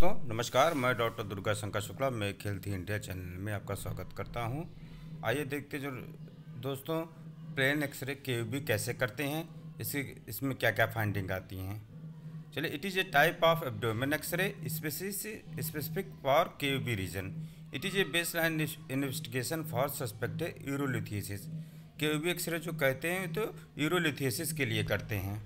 दोस्तों नमस्कार मैं डॉक्टर दुर्गा शंकर शुक्ला मैं थी इंडिया चैनल में आपका स्वागत करता हूं आइए देखते जो दोस्तों प्लेन एक्सरे के कैसे करते हैं इसी इसमें क्या क्या फाइंडिंग आती हैं चलिए it is a type of abdomen x ray स्पेसिस specific for K U B region it is a base line investigation for suspected urolithiasis K U B x ray जो कहते हैं तो यूरोलिथियसिस के लिए करते हैं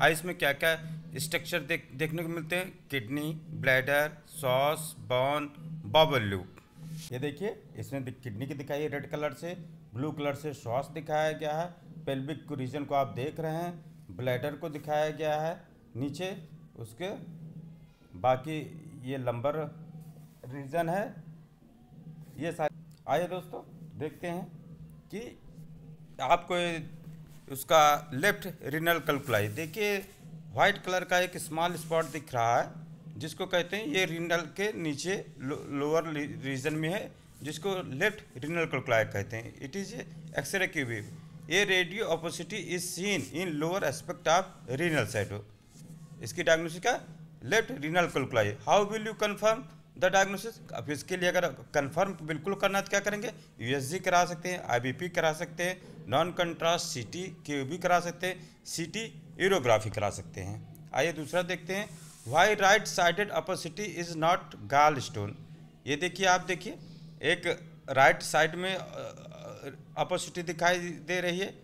आइस इसमें क्या क्या स्ट्रक्चर देख देखने को मिलते हैं किडनी ब्लैडर सॉस बॉन बॉबल लूप ये देखिए इसमें किडनी की दिखाई है रेड कलर से ब्लू कलर से सॉस दिखाया गया है पेल्विक रीजन को आप देख रहे हैं ब्लैडर को दिखाया गया है नीचे उसके बाकी ये लंबर रीजन है ये सारे आइए दोस्तों देखते हैं कि आपको उसका लेफ्ट रिनल कल्कुलाई देखिए वाइट कलर का एक स्मॉल स्पॉट दिख रहा है जिसको कहते हैं ये रिनल के नीचे लो, लोअर रीजन में है जिसको लेफ्ट रिनल कल्कुलाई कहते हैं it is x ray KUB a radio opacity is seen in lower aspect of renal shadow इसकी डायग्नोसिस का left renal calculi how will you confirm the diagnosis अब इसके लिए अगर कन्फर्म बिल्कुल करना तो क्या करेंगे यू करा सकते हैं आई करा सकते हैं नॉन कंट्रास्ट सिटी के भी करा सकते हैं सिटी यूरोग्राफी करा सकते हैं आइए दूसरा देखते हैं why right sided CT is not gall stone ये देखिए आप देखिए एक राइट साइड में अपर सिटी दिखाई दे रही है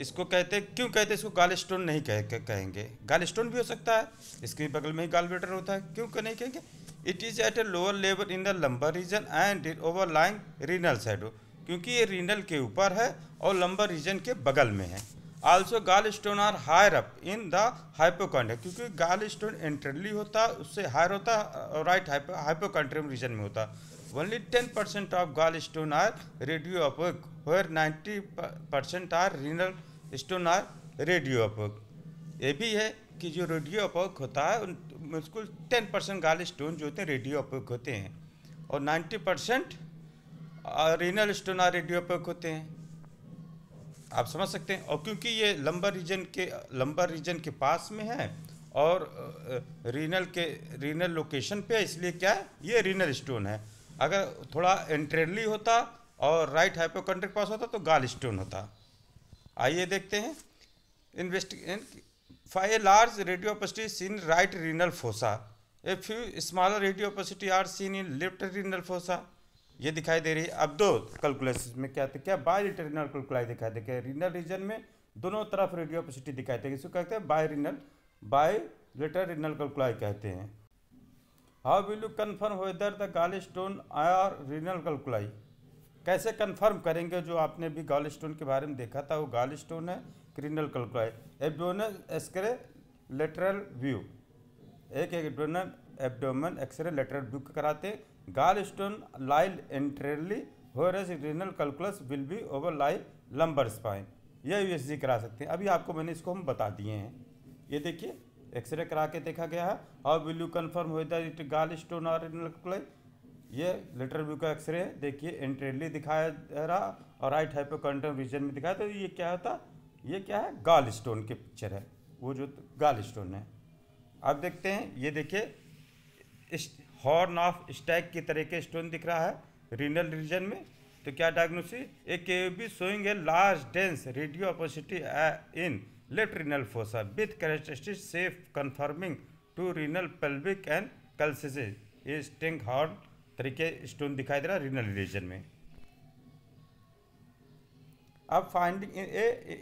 इसको कहते हैं क्यों कहते हैं इसको गाल स्टोन नहीं कह, कहेंगे गाल स्टोन भी हो सकता है इसके बगल में ही गाल बेटर होता है क्यों नहीं कहेंगे it is at a lower level in the lumbar region and it overlying renal shadow क्योंकि ये रीनल के ऊपर है और लंबर रीजन के बगल में है also gall stone are higher up in the hypochondria क्योंकि गाल स्टोन एंट्रली होता है उससे हायर होता है राइट हाइपोकॉन्ड्रियम रीजन में होता only ten percent of gall stone are radio opaque where ninety percent are renal stone are radio opaque ये भी है कि जो रेडियो अपोक होता है मुश्किल टेन परसेंट गाल स्टोन जो होते हैं रेडियो अपोक होते हैं और नाइन्टी परसेंट रीनल स्टोना रेडियोपैक होते हैं आप समझ सकते हैं और क्योंकि ये लंबर रीजन के लंबर रीजन के पास में है और रीनल के रीनल लोकेशन पे इसलिए क्या है ये रीनल स्टोन है अगर थोड़ा इंटरली होता और राइट के पास होता तो गाल स्टोन होता आइए देखते हैं इन्वेस्ट five large radiopacity seen right renal fossa a few smaller radiopacity are seen in left renal fossa ये दिखाई दे रही है अब दो कैलकुलेशन में क्या क्या बाय रिटर्नल कैलकुलाई दिखाई देखिए रिनल रीजन में दोनों तरफ रेडियो ओपेसिटी दिखाई देगी इसको कहते हैं bi renal bilateral renal calculi कहते हैं how will you confirm whether the gall stone are renal calculi कैसे कन्फर्म करेंगे जो आपने भी गाल स्टोन के बारे में देखा था वो गाल स्टोन है क्रिनल कैलकुलाई एबडोनल एस्करे लेटरल व्यू एक डोनल एब्डोमेन एक्सरे लेटरल बुक कराते gall stone lie anteriorly whereas renal calculus will be over lie lumbar spine यह जी करा सकते हैं अभी आपको मैंने इसको हम बता दिए हैं ये देखिए एक्सरे करा के देखा गया है how will you confirm whether it gall stone और रीनल कैलकुलस ये लेटर व्यू का एक्सरे है देखिए एंट्रेली दिखाया जा रहा और राइट हाइपोकॉन्टम रीजन में दिखाया तो ये क्या होता ये क्या है गाल स्टोन की पिक्चर है वो जो गाल स्टोन है अब देखते हैं ये देखिए हॉर्न ऑफ स्टैक की तरह के स्टोन दिख रहा है रीनल रीजन में तो क्या diagnosis A K B showing a large dense radio opacity in left renal fossa with characteristic shape conforming to renal pelvic and calyces ये हॉर्न तरीके स्टोन दिखाई दे रहा है रीनल रीजन में अब finding a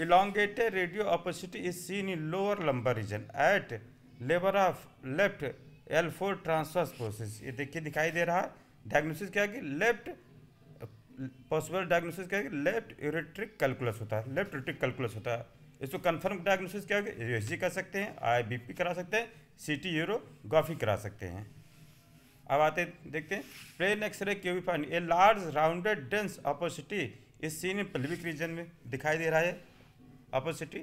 elongated radio opacity is seen in lower lumbar region at लेबर of left L four transverse process ये देखिए दिखाई दे रहा है डायग्नोसिस क्या है कि लेफ्ट पॉसिबल डायग्नोसिस क्या है कि लेफ्ट यूरेट्रिक कैलकुलस होता है लेफ्ट यूरेट्रिक कैलकुलस होता है इसको कन्फर्म डायग्नोसिस क्या होगा जी कर सकते हैं पी करा सकते हैं टी यूरोग्राफी करा सकते हैं अब आते देखते हैं प्लेन एक्सरे भी fine a large rounded dense opacity is seen pelvic region में दिखाई दे रहा है अपोसिटी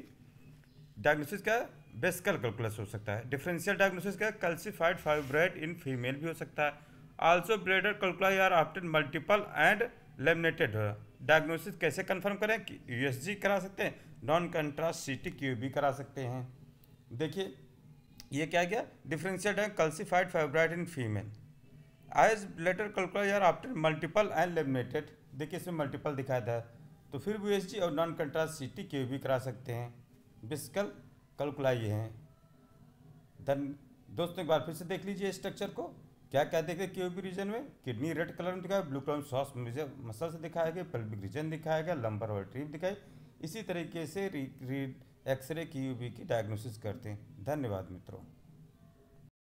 डायग्नोसिस क्या बेस्कल कैलकुलस हो सकता है डिफरेंशियल डायग्नोसिस क्या कल्सिफाइड फाइब्राइड इन फीमेल भी हो सकता है also bladder calculi are often multiple and laminated diagnosis कैसे कंफर्म करें कि जी करा सकते हैं नॉन कंट्रास्ट सी टी क्यू भी करा सकते हैं देखिए ये क्या गया डिफरेंशियल डायग calcified fibroid in female is bladder calculi are often multiple and laminated देखिए इसमें मल्टीपल दिखाया था तो फिर वी और नॉन कंट्रास्ट सी टी क्यू भी करा सकते हैं बिस्कल कलकुला ये हैं धन दोस्तों एक बार फिर से देख लीजिए स्ट्रक्चर को क्या क्या देखे क्यूबिक रीजन में किडनी रेड कलर में दिखाया ब्लू कलर में सॉस मसल से दिखाया गया पेल्विक रीजन दिखाया गया लंबर और ट्रीप दिखाई इसी तरीके से रीड एक्सरे क्यूबी की डायग्नोसिस करते हैं धन्यवाद मित्रों